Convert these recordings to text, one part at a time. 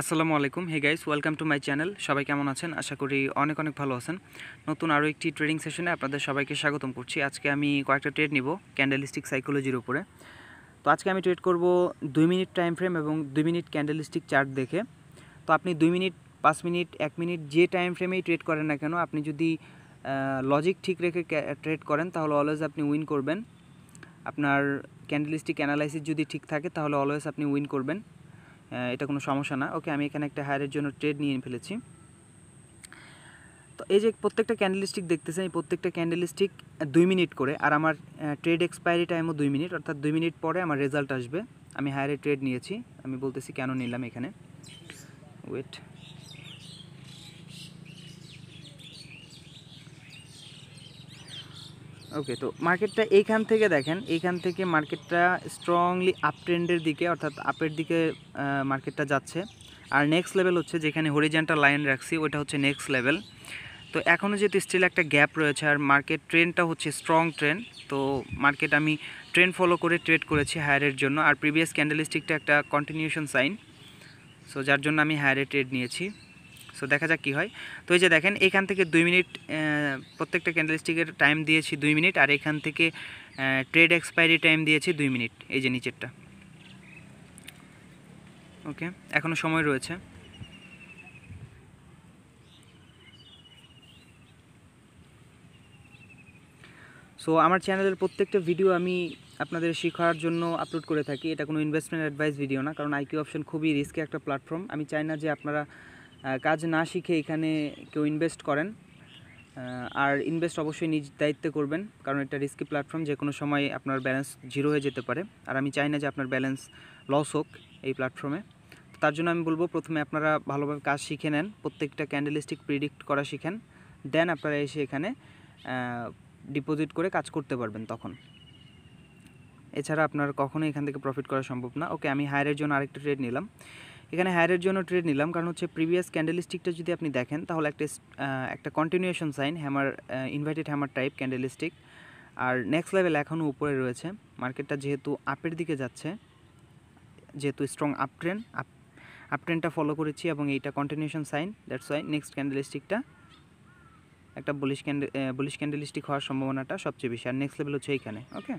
আসসালামু আলাইকুম hey guys welcome to my channel সবাই কেমন আছেন আশা করি অনেক অনেক ভালো আছেন নতুন আরও একটি ট্রেডিং সেশনে আপনাদের সবাইকে স্বাগতম করছি আজকে আমি কয়েকটা ট্রেড নিব ক্যান্ডেলিস্টিক সাইকোলজির উপরে তো আজকে আমি ট্রেড করব দুই মিনিট টাইম ফ্রেম এবং দুই মিনিট ক্যান্ডেলিস্টিক চার্ট দেখে তো আপনি দুই মিনিট পাঁচ মিনিট এক মিনিট যে টাইম ফ্রেমেই ট্রেড করেন না কেন আপনি যদি লজিক ঠিক রেখে ট্রেড করেন তাহলে অলওয়েজ আপনি উইন করবেন আপনার ক্যান্ডেলিস্টিক অ্যানালাইসিস যদি ঠিক থাকে তাহলে অলওয়েজ আপনি উইন করবেন এটা কোনো সমস্যা না ওকে আমি এখানে একটা হায়ারের জন্য ট্রেড নিয়ে ফেলেছি তো এই যে প্রত্যেকটা ক্যান্ডেলস্টিক দেখতেছেন এই প্রত্যেকটা ক্যান্ডেলস্টিক দুই মিনিট করে আর আমার ট্রেড এক্সপায়ারি টাইমও দুই মিনিট অর্থাৎ দুই মিনিট পরে আমার রেজাল্ট আসবে আমি হায়ারে ট্রেড নিয়েছি আমি বলতেছি কেন নিলাম এখানে ওয়েট ওকে তো মার্কেটটা এইখান থেকে দেখেন এইখান থেকে মার্কেটটা স্ট্রংলি আপ ট্রেন্ডের দিকে অর্থাৎ আপের দিকে মার্কেটটা যাচ্ছে আর নেক্সট লেভেল হচ্ছে যেখানে হরিজেন্টাল লাইন রাখছি ওইটা হচ্ছে নেক্সট লেভেল তো এখনও যেহেতু স্টিল একটা গ্যাপ রয়েছে আর মার্কেট ট্রেনটা হচ্ছে স্ট্রং ট্রেন তো মার্কেট আমি ট্রেন ফলো করে ট্রেড করেছি হায়ারের জন্য আর প্রিভিয়াস ক্যান্ডেলিস্টিকটা একটা কন্টিনিউশন সাইন সো যার জন্য আমি হায়ারে ট্রেড নিয়েছি সো দেখা যাক কী হয় তো এই যে দেখেন এখান থেকে দুই মিনিট প্রত্যেকটা ক্যান্ডেল স্টিকের টাইম দিয়েছি দুই মিনিট আর এখান থেকে ট্রেড এক্সপায়ারি টাইম দিয়েছি দুই মিনিট এই যে নিচেরটা ওকে এখনও সময় রয়েছে সো আমার চ্যানেলের প্রত্যেকটা ভিডিও আমি আপনাদের শেখার জন্য আপলোড করে থাকি এটা কোনো ইনভেস্টমেন্ট অ্যাডভাইস ভিডিও না কারণ আইকিউ অপশন খুবই রিস্কি একটা প্ল্যাটফর্ম আমি চাই না যে আপনারা কাজ না শিখে এখানে কেউ ইনভেস্ট করেন আর ইনভেস্ট অবশ্যই নিজ দায়িত্বে করবেন কারণ এটা রিস্কি প্ল্যাটফর্ম যে কোনো সময় আপনার ব্যালেন্স জিরো হয়ে যেতে পারে আর আমি চাই না যে আপনার ব্যালেন্স লস হোক এই প্ল্যাটফর্মে তার জন্য আমি বলবো প্রথমে আপনারা ভালোভাবে কাজ শিখে নেন প্রত্যেকটা ক্যান্ডেলিস্টিক প্রিডিক্ট করা শিখেন দেন আপনারা এসে এখানে ডিপোজিট করে কাজ করতে পারবেন তখন এছাড়া আপনার কখনোই এখান থেকে প্রফিট করা সম্ভব না ওকে আমি হায়ারের জন্য আরেকটা ট্রেড নিলাম এখানে হায়ারের জন্য ট্রেড নিলাম কারণ হচ্ছে প্রিভিয়াস ক্যান্ডেল স্টিকটা যদি আপনি দেখেন তাহলে একটা একটা continuation sign hammer inverted hammer type candle stick আর নেক্সট লেভেল এখনও উপরে রয়েছে মার্কেটটা যেহেতু আপের দিকে যাচ্ছে যেহেতু strong up trend up up ট্রেন্ডটা ফলো করেছি এবং এইটা continuation sign that's why next candle স্টিকটা একটা bullish candle bullish candle stick হওয়ার সম্ভাবনাটা সবচেয়ে বেশি আর নেক্সট লেভেল হচ্ছে এইখানে ওকে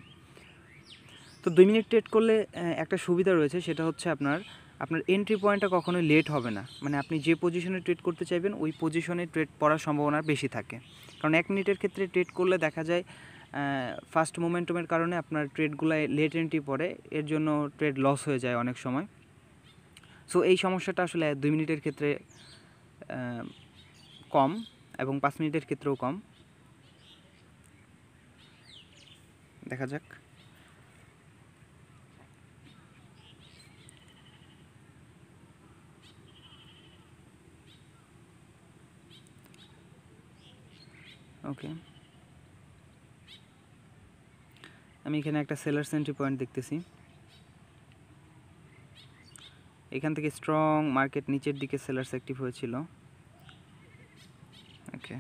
তো দুই মিনিট ট্রেড করলে একটা সুবিধা রয়েছে সেটা হচ্ছে আপনার আপনার এন্ট্রি পয়েন্টটা কখনোই লেট হবে না মানে আপনি যে পজিশনে ট্রেড করতে চাইবেন ওই পজিশনে ট্রেড পড়ার সম্ভাবনা বেশি থাকে কারণ এক মিনিটের ক্ষেত্রে ট্রেড করলে দেখা যায় ফার্স্ট মোমেন্টমের কারণে আপনার ট্রেডগুলো লেট এন্ট্রি পড়ে এর জন্য ট্রেড লস হয়ে যায় অনেক সময় সো এই সমস্যাটা আসলে দুই মিনিটের ক্ষেত্রে কম এবং পাঁচ মিনিটের ক্ষেত্রেও কম দেখা যাক ওকে আমি এখানে একটা সেলার সেন্ট্রি পয়েন্ট দেখতেছি এখান থেকে স্ট্রং মার্কেট নিচের দিকে সেলার্স অ্যাক্টিভ হয়েছিল okay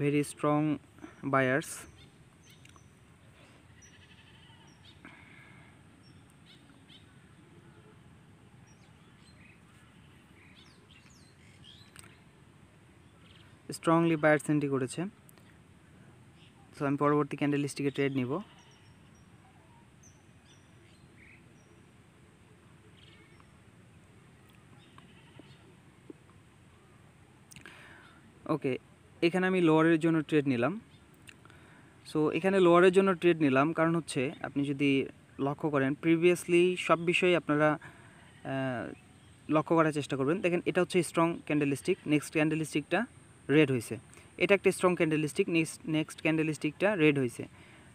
very strong buyers strongly buyer সেন্টি করেছে তো আমি পরবর্তী ক্যান্ডেল স্টিকে ট্রেড নিব ওকে এখানে আমি লোয়ারের জন্য ট্রেড নিলাম সো এখানে লোয়ারের জন্য ট্রেড নিলাম কারণ হচ্ছে আপনি যদি লক্ষ্য করেন প্রিভিয়াসলি সব বিষয়ে আপনারা লক্ষ্য করার চেষ্টা করবেন দেখেন এটা হচ্ছে strong candle stick next candle স্টিকটা রেড হয়েছে এটা একটা স্ট্রং স্টিক নেক্সট ক্যান্ডেল স্টিকটা রেড হয়েছে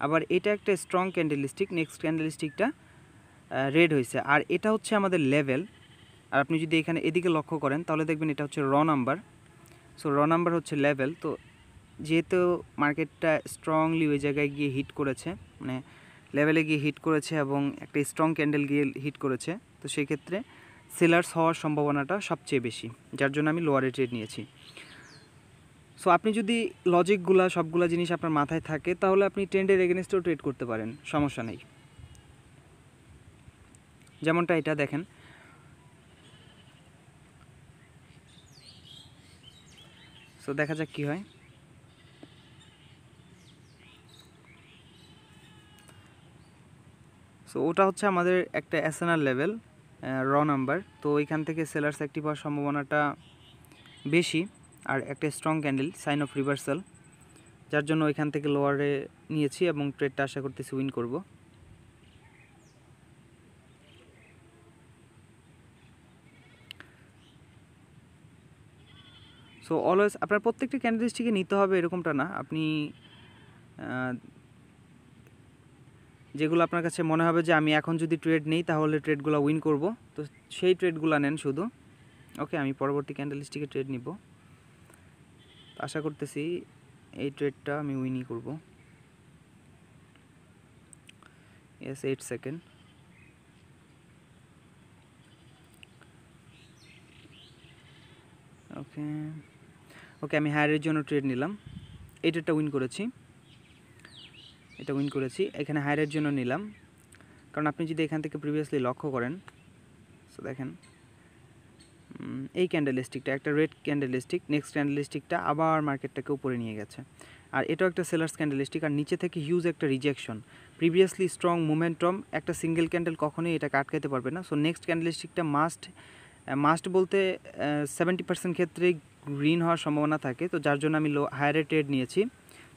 আবার এটা একটা স্ট্রং স্টিক নেক্সট ক্যান্ডেল স্টিকটা রেড হয়েছে আর এটা হচ্ছে আমাদের লেভেল আর আপনি যদি এখানে এদিকে লক্ষ্য করেন তাহলে দেখবেন এটা হচ্ছে র নাম্বার সো র নাম্বার হচ্ছে লেভেল তো যেহেতু মার্কেটটা স্ট্রংলি ওই জায়গায় গিয়ে হিট করেছে মানে লেভেলে গিয়ে হিট করেছে এবং একটা স্ট্রং ক্যান্ডেল গিয়ে হিট করেছে তো সেই ক্ষেত্রে সেলার্স হওয়ার সম্ভাবনাটা সবচেয়ে বেশি যার জন্য আমি লোয়ারে ট্রেড নিয়েছি সো আপনি যদি লজিকগুলা সবগুলা জিনিস আপনার মাথায় থাকে তাহলে আপনি ট্রেন্ডের এগেনস্টেও ট্রেড করতে পারেন সমস্যা নেই যেমনটা এটা দেখেন সো দেখা যাক কি হয় সো ওটা হচ্ছে আমাদের একটা অ্যাসেনার লেভেল র নাম্বার তো এখান থেকে সেলার্স অ্যাক্টিভ হওয়ার সম্ভাবনাটা বেশি আর একটা strong candle sign of reversal যার জন্য এখান থেকে লোয়ারে নিয়েছি এবং ট্রেডটা আশা করতেছি উইন করব সো অলওয়েজ আপনার প্রত্যেকটা ক্যান্ডেলস্টিকে নিতে হবে এরকমটা না আপনি যেগুলো আপনার কাছে মনে হবে যে আমি এখন যদি ট্রেড নেই তাহলে ট্রেডগুলো উইন করব তো সেই ট্রেডগুলো নেন শুধু ওকে আমি পরবর্তী ক্যান্ডেলস্টিকে ট্রেড নিব আশা করতেছি এই ট্রেডটা আমি উইনই করব এস এইট সেকেন্ড ওকে ওকে আমি হায়ারের জন্য ট্রেড নিলাম এই ট্রেডটা উইন করেছি এটা উইন করেছি এখানে হায়ারের জন্য নিলাম কারণ আপনি যদি এখান থেকে প্রিভিয়াসলি লক্ষ্য করেন সো দেখেন এই ক্যান্ডেল স্টিকটা একটা red candle stick next candle স্টিকটা আবার মার্কেটটাকে উপরে নিয়ে গেছে আর এটাও একটা সেলার্স ক্যান্ডেল স্টিক আর নিচে থেকে হিউজ একটা রিজেকশন প্রিভিয়াসলি স্ট্রং মুমেন্টম একটা সিঙ্গেল ক্যান্ডেল কখনোই এটাকে আটকাতে পারবে না সো নেক্সট ক্যান্ডেল স্টিকটা মাস্ট মাস্ট বলতে সেভেন্টি পার্সেন্ট ক্ষেত্রে গ্রিন হওয়ার সম্ভাবনা থাকে তো যার জন্য আমি লো হায়ার ট্রেড নিয়েছি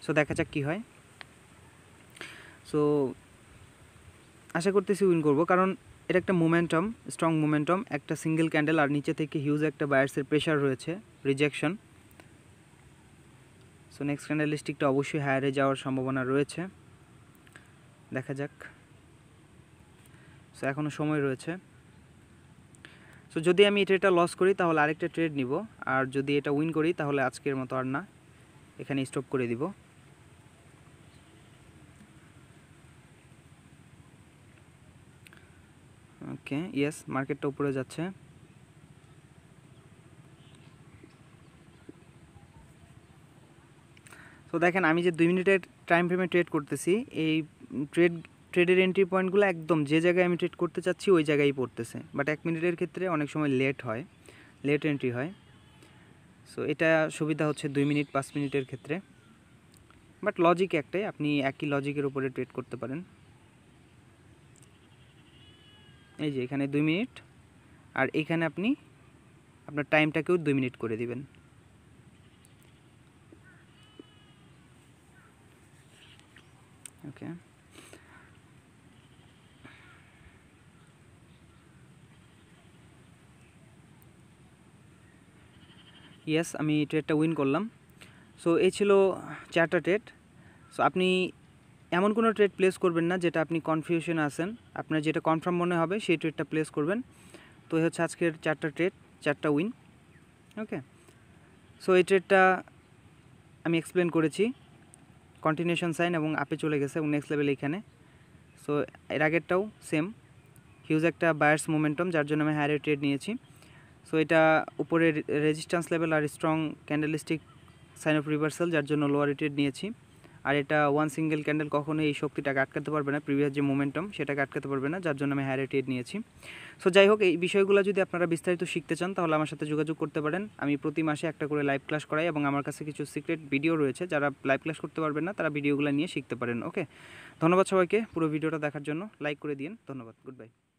সো দেখা যাক কী হয় সো আশা করতেছি উইন করবো কারণ এটা একটা মোমেন্টাম স্ট্রং মোমেন্টাম একটা সিঙ্গেল ক্যান্ডেল আর নিচে থেকে হিউজ একটা বায়ার্সের প্রেশার রয়েছে রিজেকশন সো নেক্সট ক্যান্ডেল স্টিকটা অবশ্যই হায়ারে যাওয়ার সম্ভাবনা রয়েছে দেখা যাক সো এখনও সময় রয়েছে সো যদি আমি এটা লস করি তাহলে আরেকটা ট্রেড নিব আর যদি এটা উইন করি তাহলে আজকের মতো আর না এখানে স্টপ করে দিব ওকে ইয়েস মার্কেটটা উপরে যাচ্ছে তো দেখেন আমি যে দুই মিনিটের টাইম ফ্রেমে ট্রেড করতেছি এই ট্রেড ট্রেডের এন্ট্রি পয়েন্টগুলো একদম যে জায়গায় আমি ট্রেড করতে চাচ্ছি ওই জায়গায় পড়তেছে বাট এক মিনিটের ক্ষেত্রে অনেক সময় লেট হয় লেট এন্ট্রি হয় সো এটা সুবিধা হচ্ছে দুই মিনিট পাঁচ মিনিটের ক্ষেত্রে বাট লজিক একটাই আপনি একই লজিকের উপরে ট্রেড করতে পারেন এই যে এখানে দুই মিনিট আর এখানে আপনি আপনার টাইমটাকেও দুই মিনিট করে দিবেন ওকে ইয়েস আমি ট্রেডটা উইন করলাম সো এই ছিল চারটা ট্রেড সো আপনি এমন কোনো ট্রেড প্লেস করবেন না যেটা আপনি কনফিউশন আছেন আপনার যেটা কনফার্ম মনে হবে সেই ট্রেডটা প্লেস করবেন তো হচ্ছে আজকের চারটা ট্রেড চারটা উইন ওকে সো এই ট্রেডটা আমি এক্সপ্লেন করেছি কন্টিনিউশন সাইন এবং আপে চলে গেছে এবং নেক্সট লেভেল এখানে সো এর আগেরটাও সেম হিউজ একটা বায়ার্স মোমেন্টম যার জন্য আমি হায়ারের ট্রেড নিয়েছি সো এটা উপরে রেজিস্ট্যান্স লেভেল আর strong candlestick sign of reversal যার জন্য লোয়ার ট্রেড নিয়েছি আর এটা ওয়ান সিঙ্গেল ক্যান্ডেল কখনোই এই শক্তিটাকে আটকাতে পারবে না প্রিভিয়াস যে মোমেন্টাম সেটাকে আটকাতে পারবে না যার জন্য আমি হায়ার নিয়েছি সো যাই হোক এই বিষয়গুলো যদি আপনারা বিস্তারিত শিখতে চান তাহলে আমার সাথে যোগাযোগ করতে পারেন আমি প্রতি মাসে একটা করে লাইভ ক্লাস করাই এবং আমার কাছে কিছু সিক্রেট ভিডিও রয়েছে যারা লাইভ ক্লাস করতে পারবেন না তারা ভিডিওগুলো নিয়ে শিখতে পারেন ওকে ধন্যবাদ সবাইকে পুরো ভিডিওটা দেখার জন্য লাইক করে দিন ধন্যবাদ গুড বাই